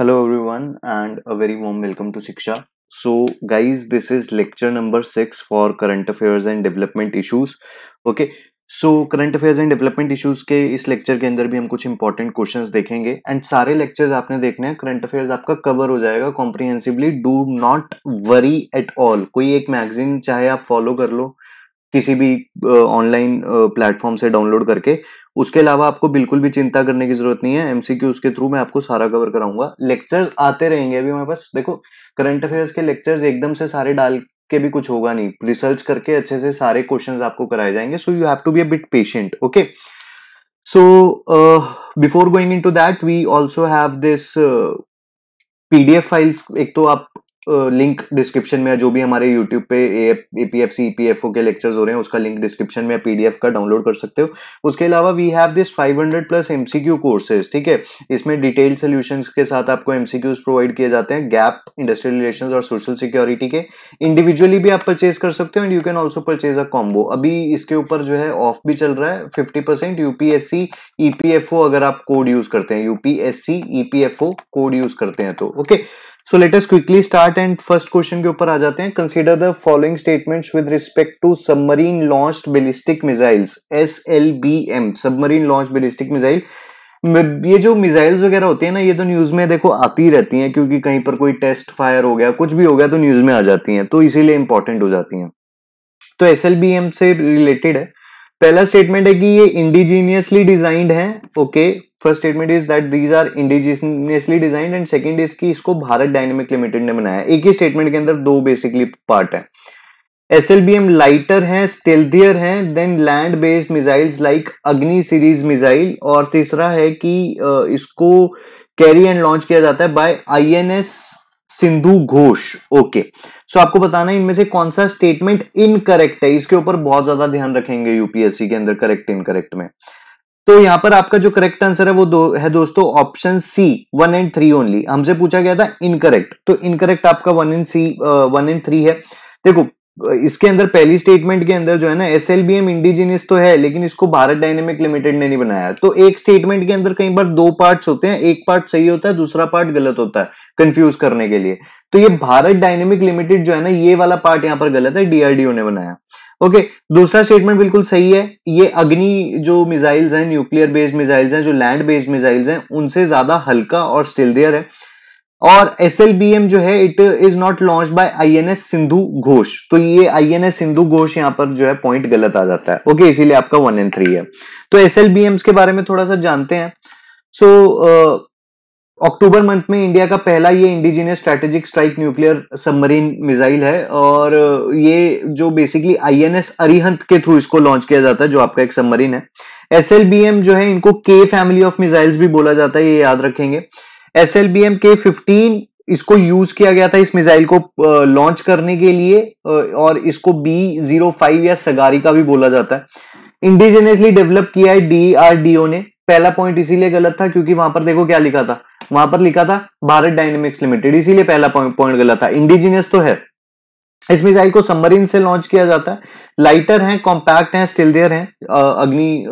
Hello everyone and a very warm welcome to Shiksha so guys this is lecture number six for current affairs and development issues okay so current affairs and development issues के इस lecture के अंदर भी हम कुछ important questions देखेंगे and सारे lectures आपने देखने हैं करंट अफेयर्स आपका कवर हो जाएगा comprehensively do not worry at all कोई एक मैगजीन चाहे आप फॉलो कर लो किसी भी ऑनलाइन uh, प्लेटफॉर्म uh, से डाउनलोड करके उसके अलावा आपको बिल्कुल भी चिंता करने की जरूरत नहीं है एमसीक्यू उसके थ्रू मैं आपको सारा कवर कराऊंगा लेक्चर्स आते रहेंगे अभी हमारे पास देखो करंट अफेयर्स के लेक्चर्स एकदम से सारे डाल के भी कुछ होगा नहीं रिसर्च करके अच्छे से सारे क्वेश्चन आपको कराए जाएंगे so you have to be a bit patient okay so before going into that we also have this PDF files एक तो आप लिंक डिस्क्रिप्शन में जो भी हमारे यूट्यूब पे A P F C E P F O के lectures हो रहे हैं उसका लिंक डिस्क्रिप्शन में पी डी एफ का डाउनलोड कर सकते हो उसके अलावा we have this 500 plus M C Q courses ठीक है इसमें डिटेल्ड सोल्यूशन के साथ आपको एम सी क्यूज प्रोवाइड किए जाते हैं गैप इंडस्ट्रियल रिलेशन और सोशल सिक्योरिटी के इंडिविजुअली भी आप परचेज कर सकते हो and you can also purchase a combo अभी इसके ऊपर जो है ऑफ भी चल रहा है fifty percent UPSC E P F O अगर आप कोड यूज करते हैं UPSC E P F O code use करते हैं तो okay okay? So us quickly start and first question के ऊपर आ जाते हैं consider the following statements with respect to submarine launch ballistic missiles S L B M submarine launch ballistic missile ये जो मिसाइल्स वगैरह होती है ना ये तो न्यूज में देखो आती रहती हैं क्योंकि कहीं पर कोई टेस्ट फायर हो गया कुछ भी हो गया तो न्यूज में आ जाती हैं तो इसीलिए इंपॉर्टेंट हो जाती हैं तो एस एल बी एम से रिलेटेड है पहला स्टेटमेंट है कि ये इंडिजीनियसली डिजाइंड है okay first statement is that these are indigenously designed and second is की इसको भारत डायनेमिक लिमिटेड ने बनाया एक ही स्टेटमेंट के अंदर दो बेसिकली पार्ट है S L B M lighter है स्टेल्थियर है then land based missiles like Agni series missile और तीसरा है कि इसको कैरी एंड लॉन्च किया जाता है by I N S Sindhu Ghosh okay so आपको बताना इनमें से कौन सा स्टेटमेंट इनकरेक्ट है इसके ऊपर बहुत ज्यादा ध्यान रखेंगे यूपीएससी के अंदर करेक्ट इनकरेक्ट में तो यहां पर आपका जो करेक्ट आंसर है वो दो है दोस्तों option C one and three only हमसे पूछा गया था इनकरेक्ट तो इनकरेक्ट आपका one and C one and three है देखो इसके अंदर पहली स्टेटमेंट के अंदर जो है ना S L B M indigenous तो है लेकिन इसको भारत डायनेमिक लिमिटेड ने नहीं बनाया तो एक स्टेटमेंट के अंदर कई बार दो पार्ट्स होते हैं एक पार्ट सही होता है दूसरा पार्ट गलत होता है कंफ्यूज करने के लिए तो ये भारत डायनेमिक लिमिटेड जो है ना ये वाला पार्ट यहाँ पर गलत है डीआरडीओ ने बनाया ओके दूसरा स्टेटमेंट बिल्कुल सही है ये अग्नि जो मिसाइल्स हैं न्यूक्लियर बेस्ड मिसाइल्स हैं जो लैंड बेस्ड मिसाइल्स हैं उनसे ज्यादा हल्का और स्टिल है और एस जो है it is not launch by INS Sindhu Ghosh तो ये आईएनएस सिंधु घोष यहाँ पर जो है पॉइंट गलत आ जाता है ओके इसीलिए आपका वन एंड थ्री है तो एस के बारे में थोड़ा सा जानते हैं सो so, अक्टूबर मंथ में इंडिया का पहला ये indigenous strategic strike nuclear submarine missile है और ये जो बेसिकली आईएनएस अरिहंत के थ्रू इसको लॉन्च किया जाता है जो आपका एक सबमरीन है एस जो है इनको के फैमिली ऑफ मिसाइल्स भी बोला जाता है ये याद रखेंगे एस एल बी एम के फिफ्टीन इसको यूज किया गया था इस मिसाइल को लॉन्च करने के लिए और इसको बी जीरो फाइव या सगारी का भी बोला जाता है इंडिजिनियसली डेवलप किया है डीआरडीओ ने पहला पॉइंट इसीलिए गलत था क्योंकि वहां पर देखो क्या लिखा था वहां पर लिखा था भारत डायनेमिक्स लिमिटेड इसीलिए पहला पॉइंट गलत था इंडिजिनियस तो है इस मिसाइल को सबमरीन से लॉन्च किया जाता है लाइटर हैं कॉम्पैक्ट हैं देयर हैं अग्नि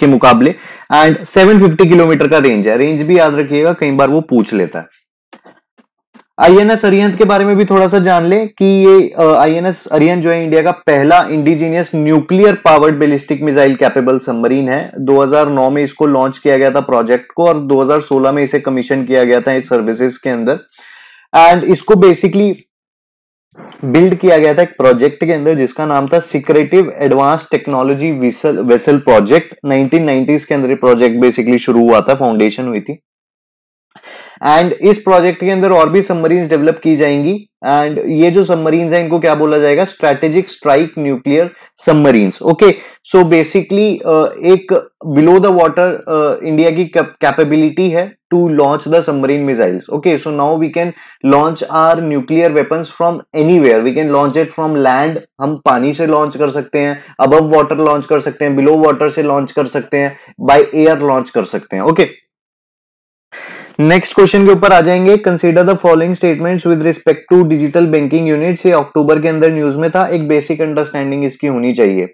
के मुकाबले एंड 750 किलोमीटर का रेंज है रेंज भी याद रखिएगा कई बार वो पूछ लेता है आईएनएस अरियंत के बारे में भी थोड़ा सा जान ले कि ये आईएनएस अरियंत जो है इंडिया का पहला indigenous nuclear powered ballistic missile capable submarine है 2009 में इसको लॉन्च किया गया था प्रोजेक्ट को और 2016 में इसे कमीशन किया गया था सर्विसेज के अंदर एंड इसको बेसिकली बिल्ड किया गया था एक प्रोजेक्ट के अंदर जिसका नाम था secretive advance technology vessel project 1990s के अंदर प्रोजेक्ट बेसिकली शुरू हुआ था फाउंडेशन हुई थी एंड इस प्रोजेक्ट के अंदर और भी सबमरीन डेवलप की जाएंगी एंड ये जो सबमरीन है इनको क्या बोला जाएगा strategic strike nuclear submarine okay so basically एक बिलो द वॉटर इंडिया की कैपेबिलिटी है to launch the submarine missiles okay so now we can launch our nuclear weapons from anywhere we can launch it from land हम पानी से launch कर सकते हैं above water launch कर सकते हैं बिलो वॉटर से लॉन्च कर सकते हैं बाई एयर लॉन्च कर सकते हैं ओके okay? नेक्स्ट क्वेश्चन के ऊपर आ जाएंगे consider the following statements with respect to digital banking unit ये अक्टूबर के अंदर न्यूज में था एक बेसिक अंडरस्टैंडिंग इसकी होनी चाहिए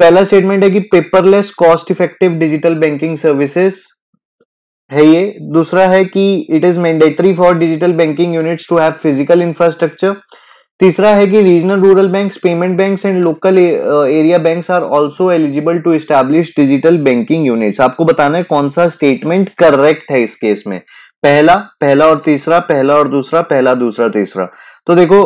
पहला स्टेटमेंट है कि paperless cost effective digital banking services है ये दूसरा है कि it is mandatory for digital banking units to have physical infrastructure तीसरा है कि regional rural banks payment banks and local area banks are also eligible to establish digital banking units आपको बताना है कौन सा स्टेटमेंट करेक्ट है इस केस में पहला पहला और तीसरा पहला और दूसरा पहला दूसरा तीसरा तो देखो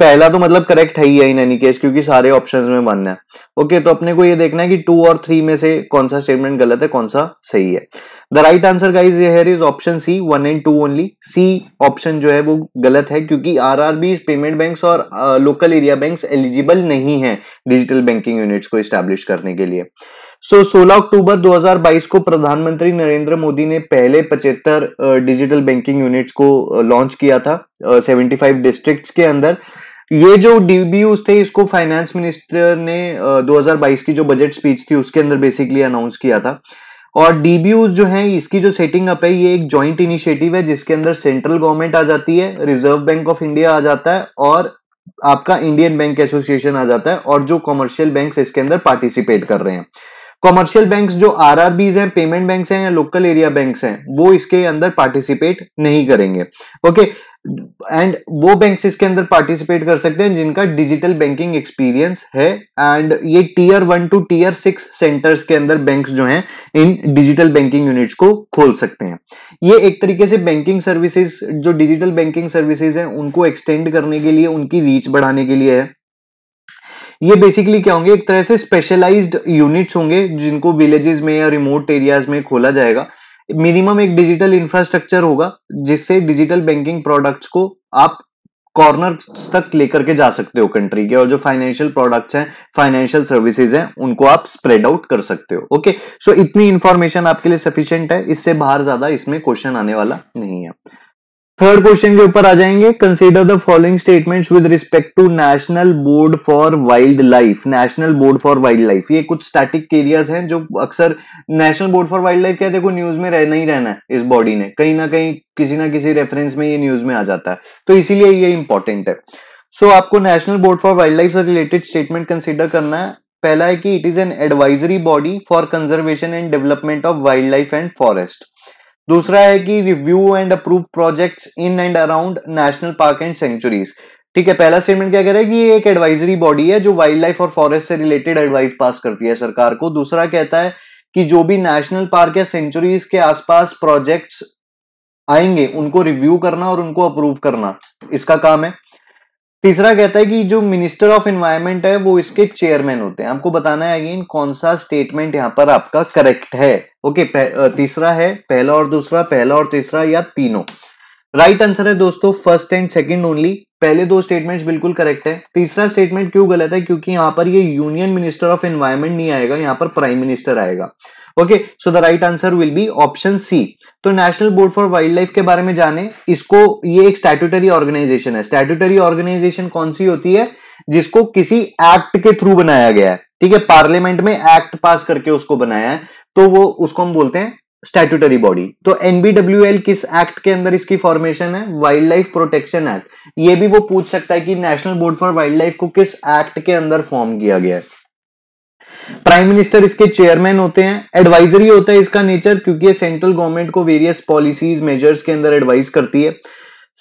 पहला तो मतलब करेक्ट है ही है इन एनी केस क्योंकि सारे ऑप्शन में बनना है ओके तो अपने को ये देखना है कि टू और थ्री में से कौन सा स्टेटमेंट गलत है कौन सा सही है the right answer guys is here is option C one and two only C option जो है वो गलत है क्योंकि आर आरबी पेमेंट बैंक और लोकल एरिया बैंक एलिजिबल नहीं है डिजिटल बैंकिंग यूनिट्स को स्टैब्लिश करने के लिए सो so, 16 अक्टूबर 2022 को प्रधानमंत्री नरेंद्र मोदी ने पहले पचहत्तर डिजिटल बैंकिंग यूनिट्स को लॉन्च uh, किया था uh, 75 डिस्ट्रिक्ट्स के अंदर ये जो डीबीयूज थे इसको फाइनेंस मिनिस्टर ने uh, 2022 की जो बजट स्पीच थी उसके अंदर बेसिकली अनाउंस किया था और डीबीयूज जो है इसकी जो सेटिंग अप है ये एक जॉइंट इनिशिएटिव है जिसके अंदर सेंट्रल गवर्नमेंट आ जाती है रिजर्व बैंक ऑफ इंडिया आ जाता है और आपका इंडियन बैंक एसोसिएशन आ जाता है और जो कॉमर्शियल बैंक इसके अंदर पार्टिसिपेट कर रहे हैं कॉमर्शियल बैंक्स जो आरआरबीज हैं पेमेंट बैंक्स हैं या लोकल एरिया बैंक्स हैं वो इसके अंदर पार्टिसिपेट नहीं करेंगे ओके एंड वो बैंक इसके अंदर पार्टिसिपेट कर सकते हैं जिनका डिजिटल बैंकिंग एक्सपीरियंस है एंड ये tier one two tier six centres के अंदर बैंक्स जो हैं इन डिजिटल बैंकिंग यूनिट्स को खोल सकते हैं ये एक तरीके से बैंकिंग सर्विसेज जो डिजिटल बैंकिंग सर्विसेज हैं उनको एक्सटेंड करने के लिए उनकी रीच बढ़ाने के लिए है ये बेसिकली क्या होंगे एक तरह से स्पेशलाइज्ड यूनिट्स होंगे जिनको विलेजेस में या रिमोट एरियाज में खोला जाएगा मिनिमम एक डिजिटल इंफ्रास्ट्रक्चर होगा जिससे डिजिटल बैंकिंग प्रोडक्ट्स को आप कॉर्नर तक लेकर के जा सकते हो कंट्री के और जो फाइनेंशियल प्रोडक्ट्स हैं फाइनेंशियल सर्विसेज हैं उनको आप स्प्रेड आउट कर सकते हो ओके सो इतनी इंफॉर्मेशन आपके लिए सफिशियंट है इससे बाहर ज्यादा इसमें क्वेश्चन आने वाला नहीं है थर्ड क्वेश्चन के ऊपर आ जाएंगे consider the following statements with respect to national board for wildlife national board for wildlife ये कुछ स्टैटिक एरियाज हैं जो अक्सर national board for wildlife क्या देखो न्यूज में रहना ही रहना है इस बॉडी ने कहीं ना कहीं किसी ना किसी रेफरेंस में ये न्यूज में आ जाता है तो इसीलिए ये इंपॉर्टेंट है सो so, आपको national board for wildlife से रिलेटेड स्टेटमेंट कंसिडर करना है पहला है कि it is an advisory body for conservation and development of wildlife and forest दूसरा है कि review and approve projects in and around national park and sanctuaries ठीक है पहला स्टेटमेंट क्या कह रहा है कि ये एक एडवाइजरी बॉडी है जो वाइल्ड लाइफ और फॉरेस्ट से रिलेटेड एडवाइस पास करती है सरकार को दूसरा कहता है कि जो भी नेशनल पार्क या सेंचुरीज के आसपास प्रोजेक्ट्स आएंगे उनको रिव्यू करना और उनको अप्रूव करना इसका काम है तीसरा कहता है कि जो मिनिस्टर ऑफ एनवायरमेंट है वो इसके चेयरमैन होते हैं आपको बताना है अगेन कौन सा स्टेटमेंट यहाँ पर आपका करेक्ट है ओके तीसरा है पहला और दूसरा पहला और तीसरा या तीनों राइट right आंसर है दोस्तों फर्स्ट एंड सेकंड ओनली पहले दो स्टेटमेंट्स बिल्कुल करेक्ट है तीसरा स्टेटमेंट क्यों गलत है क्योंकि यहां पर ये यूनियन मिनिस्टर ऑफ एनवायरमेंट नहीं आएगा यहां पर प्राइम मिनिस्टर आएगा okay so the right answer will be option C तो national board for wildlife के बारे में जाने इसको ये एक स्टैट्यूटरी ऑर्गेनाइजेशन है स्टैट्यूटरी ऑर्गेनाइजेशन कौन सी होती है जिसको किसी एक्ट के थ्रू बनाया गया है ठीक है पार्लियामेंट में एक्ट पास करके उसको बनाया है तो वो उसको हम बोलते हैं स्टेटूटरी बॉडी तो एल किस एक्ट के अंदर इसकी फॉर्मेशन है वाइल्ड लाइफ प्रोटेक्शन एक्ट ये भी वो पूछ सकता है कि national board for wildlife को किस एक्ट के अंदर फॉर्म किया गया है प्राइम मिनिस्टर इसके चेयरमैन होते हैं एडवाइजरी होता है इसका नेचर क्योंकि ये सेंट्रल गवर्नमेंट को वेरियस पॉलिसीज मेजर्स के अंदर एडवाइस करती है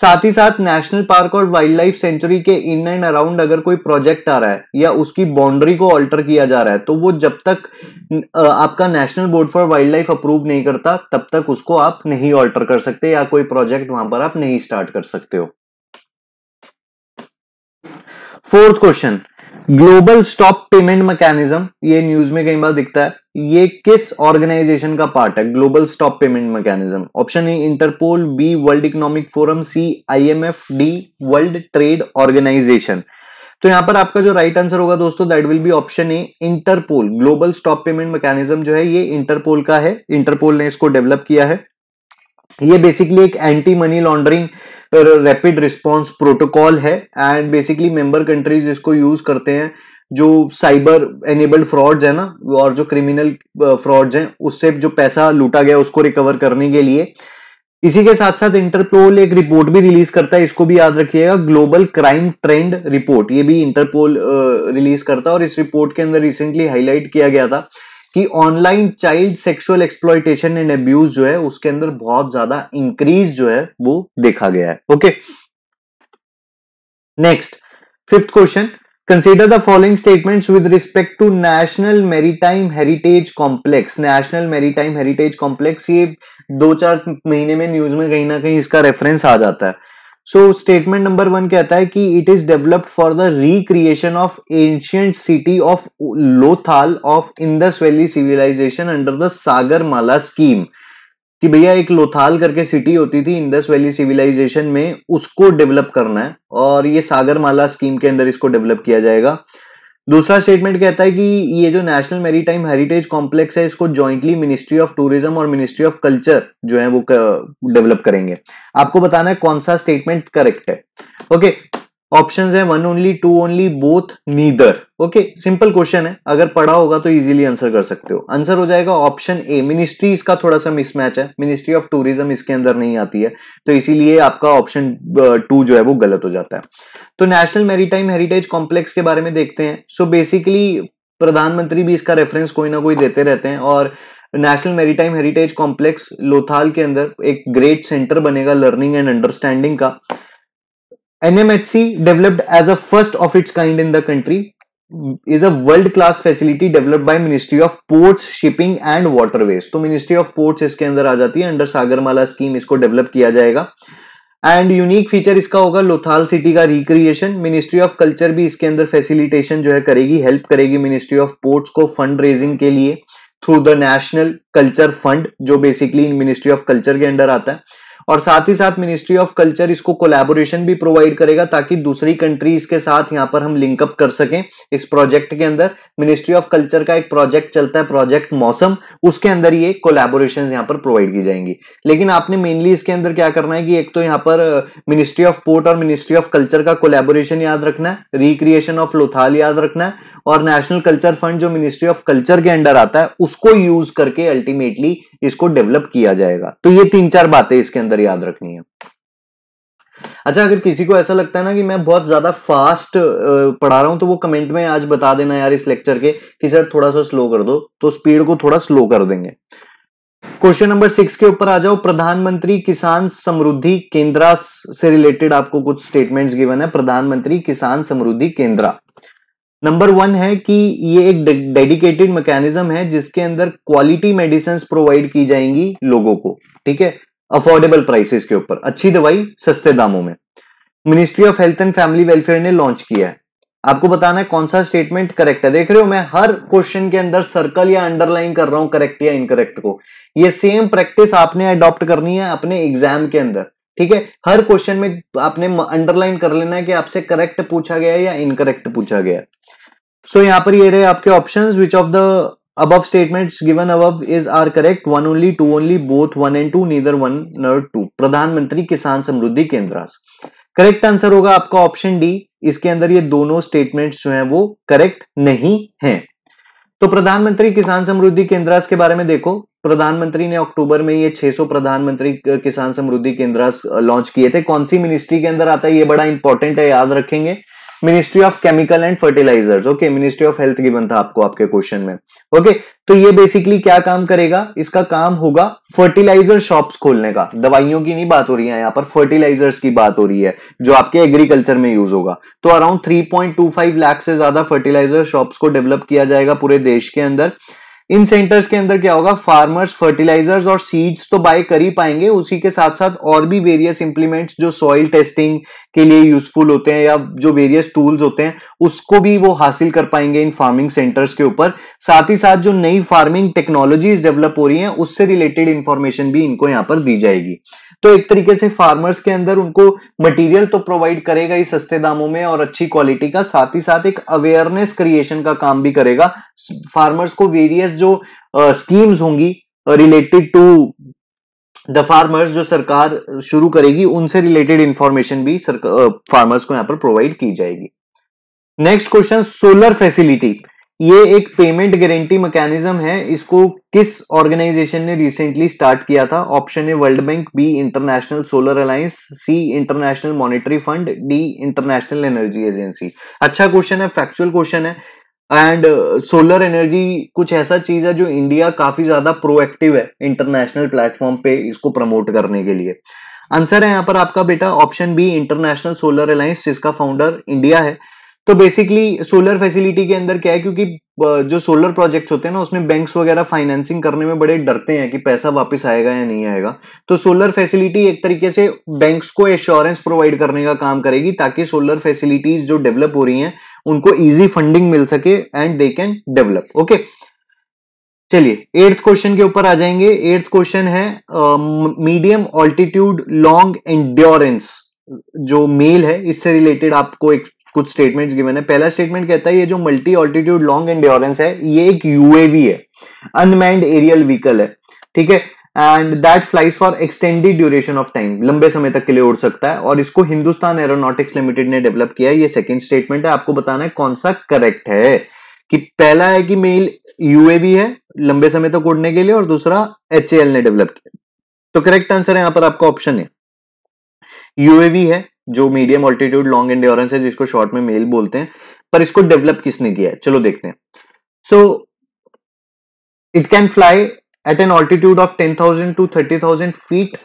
साथ ही साथ नेशनल पार्क और वाइल्ड लाइफ सेंचुरी के इन एंड अराउंड अगर कोई प्रोजेक्ट आ रहा है या उसकी बाउंड्री को ऑल्टर किया जा रहा है तो वो जब तक आपका national board for wildlife approve नहीं करता तब तक उसको आप नहीं ऑल्टर कर सकते या कोई प्रोजेक्ट वहां पर आप नहीं स्टार्ट कर सकते हो fourth question global stop payment mechanism ये न्यूज में कई बार दिखता है ये किस ऑर्गेनाइजेशन का पार्ट है global stop payment mechanism option A Interpol B world economic forum C IMF D world trade organisation तो यहां पर आपका जो राइट आंसर होगा दोस्तों that will be option A Interpol global stop payment mechanism जो है ये इंटरपोल का है इंटरपोल ने इसको डेवलप किया है ये बेसिकली एक anti money laundering rapid response protocol है एंड बेसिकली मेंबर कंट्रीज इसको यूज करते हैं जो साइबर एनेबल्ड फ्रॉड्स है ना और जो क्रिमिनल फ्रॉड्स uh, हैं उससे जो पैसा लूटा गया उसको रिकवर करने के लिए इसी के साथ साथ इंटरपोल एक रिपोर्ट भी रिलीज करता है इसको भी याद रखिएगा ग्लोबल क्राइम ट्रेंड रिपोर्ट ये भी इंटरपोल रिलीज uh, करता है और इस रिपोर्ट के अंदर रिसेंटली हाईलाइट किया गया था कि online child sexual exploitation and abuse जो है उसके अंदर बहुत ज्यादा इंक्रीज जो है वो देखा गया है okay next fifth question consider the following statements with respect to national maritime heritage complex national maritime heritage complex ये दो चार महीने में न्यूज में कहीं ना कहीं इसका रेफरेंस आ जाता है सो स्टेटमेंट नंबर वन कहता है कि it is developed for the recreation of ancient city of Lothal of Indus valley civilisation under the Sagarmala scheme कि भैया एक लोथाल करके सिटी होती थी इंदस वैली सिविलाइजेशन में उसको डेवलप करना है और ये सागरमाला स्कीम के अंदर इसको डेवलप किया जाएगा दूसरा स्टेटमेंट कहता है कि ये जो नेशनल मेरी हेरिटेज कॉम्प्लेक्स है इसको जॉइंटली मिनिस्ट्री ऑफ टूरिज्म और मिनिस्ट्री ऑफ कल्चर जो है वो डेवलप करेंगे आपको बताना है कौन सा स्टेटमेंट करेक्ट है ओके ऑप्शन है one only two only both neither okay simple question है अगर पढ़ा होगा तो इजीली आंसर कर सकते हो आंसर हो जाएगा ऑप्शन ए मिनिस्ट्री इसका थोड़ा सा मिसमैच है मिनिस्ट्री ऑफ टूरिज्म इसके अंदर नहीं आती है तो इसीलिए आपका ऑप्शन टू uh, जो है वो गलत हो जाता है तो नेशनल मेरीटाइम हेरिटेज कॉम्प्लेक्स के बारे में देखते हैं सो so बेसिकली प्रधानमंत्री भी इसका रेफरेंस कोई ना कोई देते रहते हैं और national maritime heritage complex Lothal के अंदर एक ग्रेट सेंटर बनेगा लर्निंग एंड अंडरस्टैंडिंग का NMHC, developed as a first of its kind in the country, is a world-class facility developed by Ministry of Ports, Shipping and Waterways. तो Ministry of Ports इसके अंदर आ जाती है under Sagarmala scheme इसको develop किया जाएगा एंड यूनिक फीचर इसका होगा लोथाल सिटी का रिक्रिएशन मिनिस्ट्री ऑफ कल्चर भी इसके अंदर फैसिलिटेशन जो है करेगी हेल्प करेगी मिनिस्ट्री ऑफ पोर्ट्स को फंड रेजिंग के लिए through the national culture fund जो बेसिकली मिनिस्ट्री ऑफ कल्चर के अंडर आता है और साथ ही साथ मिनिस्ट्री ऑफ कल्चर इसको कोलैबोरेशन भी प्रोवाइड करेगा ताकि दूसरी कंट्रीज के साथ यहाँ पर हम लिंकअप कर सकें इस प्रोजेक्ट के अंदर मिनिस्ट्री ऑफ कल्चर का एक प्रोजेक्ट चलता है प्रोजेक्ट मौसम उसके अंदर ये कोलेबोरेशन यहाँ पर प्रोवाइड की जाएंगी लेकिन आपने मेनली इसके अंदर क्या करना है कि एक तो यहाँ पर मिनिस्ट्री ऑफ पोर्ट और मिनिस्ट्री ऑफ कल्चर का कोलेबोरेशन याद रखना है रिक्रिएशन ऑफ लोथाल याद रखना है और नेशनल कल्चर फंड जो मिनिस्ट्री ऑफ कल्चर के अंडर आता है उसको यूज करके अल्टीमेटली इसको डेवलप किया जाएगा तो ये तीन चार बातें इसके अंदर याद रखनी है अच्छा अगर किसी को ऐसा लगता है ना कि मैं बहुत ज्यादा फास्ट पढ़ा रहा हूं तो वो कमेंट में आज बता देना यार इस लेक्चर के कि सर थोड़ा सा स्लो कर दो तो स्पीड को थोड़ा स्लो कर देंगे क्वेश्चन नंबर सिक्स के ऊपर आ जाओ प्रधानमंत्री किसान समृद्धि केंद्रा से रिलेटेड आपको कुछ स्टेटमेंट्स गिवन है प्रधानमंत्री किसान समृद्धि केंद्रा नंबर वन है कि ये एक डेडिकेटेड मैकेनिज्म है जिसके अंदर क्वालिटी मेडिसिन प्रोवाइड की जाएंगी लोगों को ठीक है अफोर्डेबल प्राइसेस के ऊपर अच्छी दवाई सस्ते दामों में ministry of health and family welfare ने लॉन्च किया है आपको बताना है कौन सा स्टेटमेंट करेक्ट है देख रहे हो मैं हर क्वेश्चन के अंदर सर्कल या अंडरलाइन कर रहा हूं करेक्ट या इनकरेक्ट को ये सेम प्रैक्टिस आपने अडॉप्ट करनी है अपने एग्जाम के अंदर ठीक है हर क्वेश्चन में आपने अंडरलाइन कर लेना है कि आपसे करेक्ट पूछा गया है या इनकरेक्ट पूछा गया है सो यहाँ पर ये रहे आपके option which of the above statement given above is are correct one only two only both one and two neither one nor two Pradhanmantri Kisan समृद्धि केंद्र करेक्ट आंसर होगा आपका ऑप्शन डी इसके अंदर ये दोनों स्टेटमेंट्स जो हैं वो करेक्ट नहीं हैं तो प्रधानमंत्री किसान समृद्धि केंद्रास के बारे में देखो प्रधानमंत्री ने अक्टूबर में ये 600 प्रधानमंत्री किसान समृद्धि केंद्रास लॉन्च किए थे कौन सी मिनिस्ट्री के अंदर आता है ये बड़ा इंपॉर्टेंट है याद रखेंगे ministry of chemical and fertilisers okay ministry of health given था आपको आपके क्वेश्चन में ओके okay, तो ये बेसिकली क्या काम करेगा इसका काम होगा फर्टिलाइजर शॉप्स खोलने का दवाइयों की नहीं बात हो रही है यहाँ पर फर्टिलाइजर्स की बात हो रही है जो आपके एग्रीकल्चर में यूज होगा तो अराउंड 3.25 लाख से ज्यादा फर्टिलाइजर शॉप्स को डेवलप किया जाएगा पूरे देश के अंदर इन सेंटर्स के अंदर क्या होगा फार्मर्स फर्टिलाइजर्स और सीड्स तो बाय कर ही पाएंगे उसी के साथ साथ और भी वेरियस इंप्लीमेंट्स जो सॉइल टेस्टिंग के लिए यूजफुल होते हैं या जो वेरियस टूल्स होते हैं उसको भी वो हासिल कर पाएंगे इन फार्मिंग सेंटर्स के ऊपर साथ ही साथ जो नई फार्मिंग टेक्नोलॉजीज डेवलप हो रही हैं उससे रिलेटेड इंफॉर्मेशन भी इनको यहाँ पर दी जाएगी तो एक तरीके से फार्मर्स के अंदर उनको मटेरियल तो प्रोवाइड करेगा ही सस्ते दामों में और अच्छी क्वालिटी का साथ ही साथ एक अवेयरनेस क्रिएशन का काम भी करेगा फार्मर्स को वेरियस जो स्कीम्स होंगी रिलेटेड टू द फार्मर्स जो सरकार शुरू करेगी उनसे रिलेटेड इंफॉर्मेशन भी फार्मर्स को यहाँ पर प्रोवाइड की जाएगी नेक्स्ट क्वेश्चन सोलर फैसिलिटी ये एक पेमेंट गारंटी मैकेनिज्म है इसको किस ऑर्गेनाइजेशन ने रिसेंटली स्टार्ट किया था ऑप्शन है world bank B international solar alliance C international monetary fund D international energy agency अच्छा क्वेश्चन है फैक्चुअल क्वेश्चन है एंड सोलर एनर्जी कुछ ऐसा चीज है जो इंडिया काफी ज्यादा प्रोएक्टिव है इंटरनेशनल प्लेटफॉर्म पे इसको प्रमोट करने के लिए आंसर है यहाँ पर आपका बेटा option B international solar alliance जिसका फाउंडर इंडिया है तो बेसिकली सोलर फैसिलिटी के अंदर क्या है क्योंकि जो सोलर प्रोजेक्ट्स होते हैं ना उसमें बैंक्स वगैरह फाइनेंसिंग करने में बड़े डरते हैं कि पैसा वापस आएगा या नहीं आएगा तो सोलर फैसिलिटी एक तरीके से बैंक्स को एश्योरेंस प्रोवाइड करने का काम करेगी ताकि सोलर फैसिलिटीज जो डेवलप हो रही हैं उनको इजी फंडिंग मिल सके and they can develop okay चलिए एट्थ क्वेश्चन के ऊपर आ जाएंगे एट्थ क्वेश्चन है मीडियम ऑल्टीट्यूड लॉन्ग एंड्योरेंस जो मेल है इससे रिलेटेड आपको एक कुछ स्टेटमेंट्स गिवन है पहला स्टेटमेंट कहता है ये जो मल्टी ऑल्टीट्यूड लॉन्ग एंड्योरेंस है ये एक यूएवी है अनमैंड एरियल व्हीकल है ठीक है and that flies for extended duration of time लंबे समय तक के लिए उड़ सकता है और इसको हिंदुस्तान एरोनॉटिक्स लिमिटेड ने डेवलप किया है ये सेकेंड स्टेटमेंट है आपको बताना है कौन सा करेक्ट है कि पहला है कि मेल यूएवी है लंबे समय तक उड़ने के लिए और दूसरा एच ने डेवलप किया तो करेक्ट आंसर है यहां पर आपका ऑप्शन है यूएवी है जो मीडियम ऑल्टीट्यूड लॉन्ग एंड्योरेंस है जिसको शॉर्ट में मेल बोलते हैं पर इसको डेवलप किसने किया है चलो देखते हैं so it can fly at an altitude of ten thousand to thirty thousand feet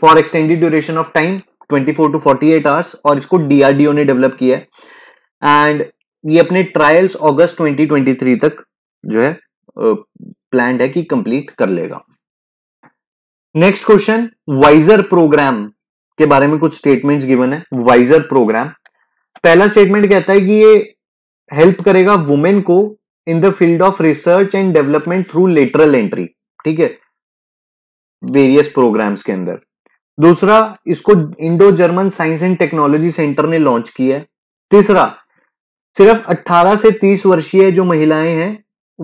for extended duration of time twenty four to forty eight hours और इसको डीआरडीओ ने डेवलप किया है एंड ये अपने ट्रायल्स अगस्त 2023 तक जो है प्लान uh, है कि कंप्लीट कर लेगा नेक्स्ट क्वेश्चन वाइजर प्रोग्राम के बारे में कुछ स्टेटमेंट्स गिवन है वाइजर प्रोग्राम पहला स्टेटमेंट कहता है कि ये हेल्प करेगा वुमेन को in the field of research and development through lateral entry ठीक है वेरियस प्रोग्राम्स के अंदर दूसरा इसको Indo German science and technology centre ने लॉन्च किया है तीसरा सिर्फ 18 से 30 वर्षीय जो महिलाएं हैं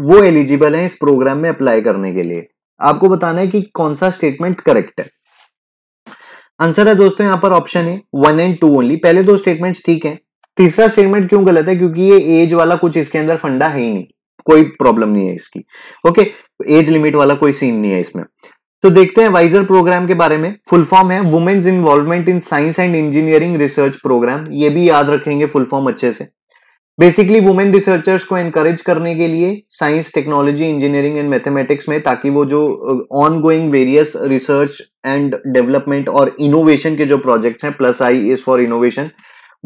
वो एलिजिबल हैं इस प्रोग्राम में अप्लाई करने के लिए आपको बताना है कि कौन सा स्टेटमेंट करेक्ट है आंसर है दोस्तों यहां पर ऑप्शन है वन एंड टू ओनली पहले दो स्टेटमेंट्स ठीक हैं तीसरा स्टेटमेंट क्यों गलत है क्योंकि ये एज वाला कुछ इसके अंदर फंडा है ही नहीं कोई प्रॉब्लम नहीं है इसकी ओके एज लिमिट वाला कोई सीन नहीं है इसमें तो देखते हैं वाइजर प्रोग्राम के बारे में फुल फॉर्म है women's involvement in science and engineering research programme ये भी याद रखेंगे फुल फॉर्म अच्छे से बेसिकली वुमेन रिसर्चर्स को एनकरेज करने के लिए science technology engineering and mathematics में ताकि वो जो ongoing various research and development और इनोवेशन के जो प्रोजेक्ट्स हैं plus I is for innovation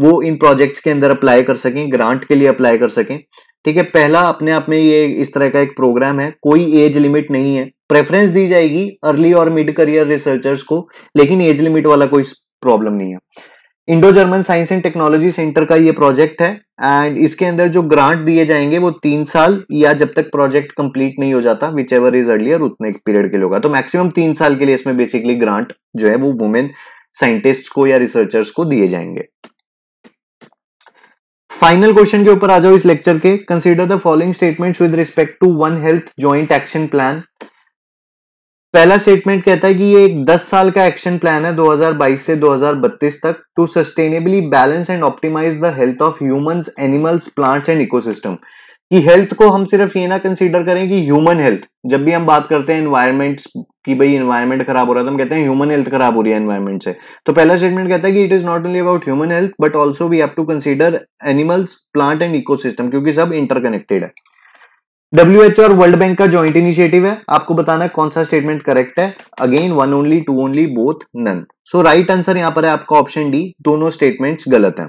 वो इन प्रोजेक्ट्स के अंदर अप्लाई कर सकें ग्रांट के लिए अप्लाई कर सकें ठीक है पहला अपने आप में ये इस तरह का एक प्रोग्राम है कोई एज लिमिट नहीं है प्रेफरेंस दी जाएगी अर्ली और मिड करियर रिसर्चर्स को लेकिन एज लिमिट वाला कोई प्रॉब्लम नहीं है Indo German science and technology centre का ये प्रोजेक्ट है एंड इसके अंदर जो ग्रांट दिए जाएंगे वो तीन साल या जब तक प्रोजेक्ट कंप्लीट नहीं हो जाता विच एवर इज अर्लियर उतने पीरियड के लिए होगा तो मैक्सिमम तीन साल के लिए इसमें बेसिकली ग्रांट जो है वो वुमेन साइंटिस्ट को या रिसर्चर्स को दिए जाएंगे फाइनल क्वेश्चन के ऊपर आ जाओ इस लेक्चर के consider the following statements with respect to one health joint action plan पहला स्टेटमेंट कहता है कि ये एक 10 साल का एक्शन प्लान है 2022 से 2032 तक to sustainably balance and optimise the health of humans animals plants and ecosystem कि हेल्थ को हम सिर्फ ये ना कंसीडर करें कि ह्यूमन हेल्थ जब भी हम बात करते हैं एनवायरमेंट कि भाई एनवायरमेंट खराब हो रहा है तो हम कहते हैं ह्यूमन हेल्थ खराब हो रही है एनवायरमेंट से तो पहला स्टेटमेंट कहता है कि it is not only about human health but also we have to consider animals plant and ecosystem क्योंकि सब इंटरकनेक्टेड है डब्ल्यू और वर्ल्ड बैंक का ज्वाइंट इनिशिएटिव है आपको बताना है कौन सा स्टेटमेंट करेक्ट है again one only two only both none so right answer यहां पर है आपका ऑप्शन डी दोनों स्टेटमेंट्स गलत हैं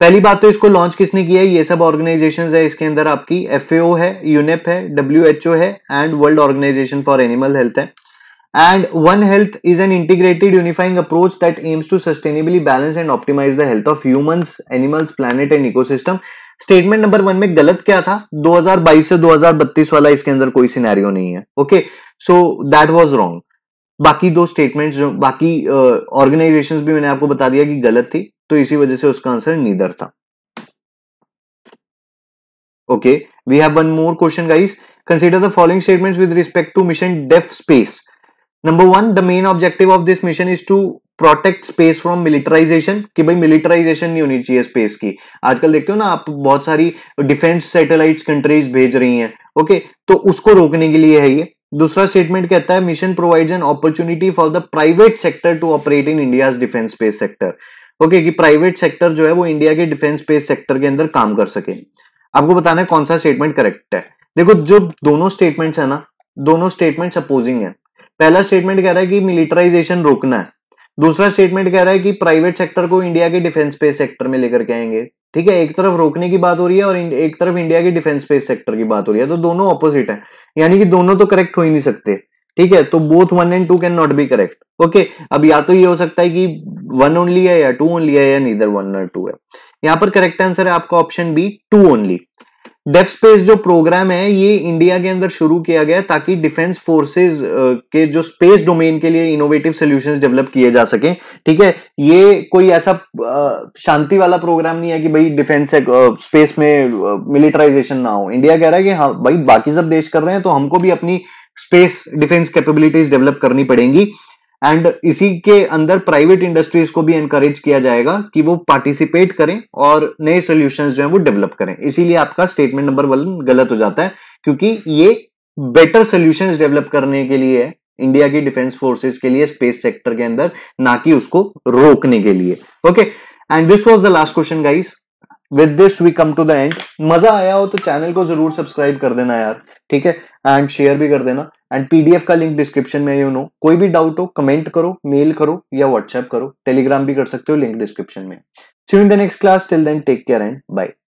पहली बात तो इसको लॉन्च किसने किया है ये सब ऑर्गेनाइजेशन है इसके अंदर आपकी एफ है यूनेप है डब्ल्यू है and world organisation for animal health है and one health is an integrated unifying approach that aims to sustainably balance and optimise the health of humans animals plant and ecosystem statement number one में गलत क्या था 2022 से 2032 वाला इसके अंदर कोई सिनेरियो नहीं है okay so that was wrong बाकी दो स्टेटमेंट्स जो बाकी ऑर्गेनाइजेशंस uh, भी मैंने आपको बता दिया कि गलत थी तो इसी वजह से उसका आंसर नीदर था okay we have one more question guys consider the following statements with respect to mission def space number one the main objective of this mission is to protect space from militarisation कि भाई militarisation नहीं होनी चाहिए space की आजकल देखते हो ना आप बहुत सारी डिफेंस सैटेलाइट कंट्रीज भेज रही हैं ओके okay? तो उसको रोकने के लिए है ये दूसरा स्टेटमेंट कहता है mission provides an opportunity for the private sector to operate in India defence space sector okay कि प्राइवेट सेक्टर जो है वो इंडिया के डिफेंस स्पेस सेक्टर के अंदर काम कर सके आपको बताना है कौन सा स्टेटमेंट करेक्ट है देखो जो दोनों स्टेटमेंट्स है ना दोनों स्टेटमेंट अपोजिंग है पहला स्टेटमेंट कह रहा है कि मिलिटराइजेशन रोकना है दूसरा स्टेटमेंट कह रहा है कि प्राइवेट सेक्टर को इंडिया के डिफेंस स्पेस सेक्टर में लेकर के आएंगे ठीक है एक तरफ रोकने की बात हो रही है और एक तरफ इंडिया के डिफेंस स्पेस सेक्टर की बात हो रही है तो दोनों ऑपोजिट है यानी कि दोनों तो करेक्ट हो ही नहीं सकते ठीक है तो both one and two can not be correct okay अब या तो ये हो सकता है कि वन ओनली है या टू ओनली है या नीदर वन और टू है यहां पर करेक्ट आंसर है आपका option B two only def space जो प्रोग्राम है ये इंडिया के अंदर शुरू किया गया ताकि डिफेंस फोर्सेस के जो स्पेस डोमेन के लिए इनोवेटिव सॉल्यूशंस डेवलप किए जा सके ठीक है ये कोई ऐसा शांति वाला प्रोग्राम नहीं है कि भाई डिफेंस स्पेस में मिलिटराइजेशन ना हो इंडिया कह रहा है कि हाँ भाई बाकी सब देश कर रहे हैं तो हमको भी अपनी स्पेस डिफेंस कैपेबिलिटीज डेवलप करनी पड़ेंगी एंड इसी के अंदर प्राइवेट इंडस्ट्रीज को भी एनकरेज किया जाएगा कि वो पार्टिसिपेट करें और नए सोल्यूशन जो है वो डेवलप करें इसीलिए आपका स्टेटमेंट नंबर वन गलत हो जाता है क्योंकि ये बेटर सोल्यूशन डेवलप करने के लिए है इंडिया की डिफेंस फोर्सेस के लिए स्पेस सेक्टर के अंदर ना कि उसको रोकने के लिए okay and this was the last question guys with this we come to the end मजा आया हो तो चैनल को जरूर सब्सक्राइब कर देना यार ठीक है एंड शेयर भी कर देना एंड पीडीएफ का लिंक डिस्क्रिप्शन में यू नो कोई भी डाउट हो कमेंट करो मेल करो या व्हाट्सएप करो टेलीग्राम भी कर सकते हो लिंक डिस्क्रिप्शन में see in the next class till then take care and bye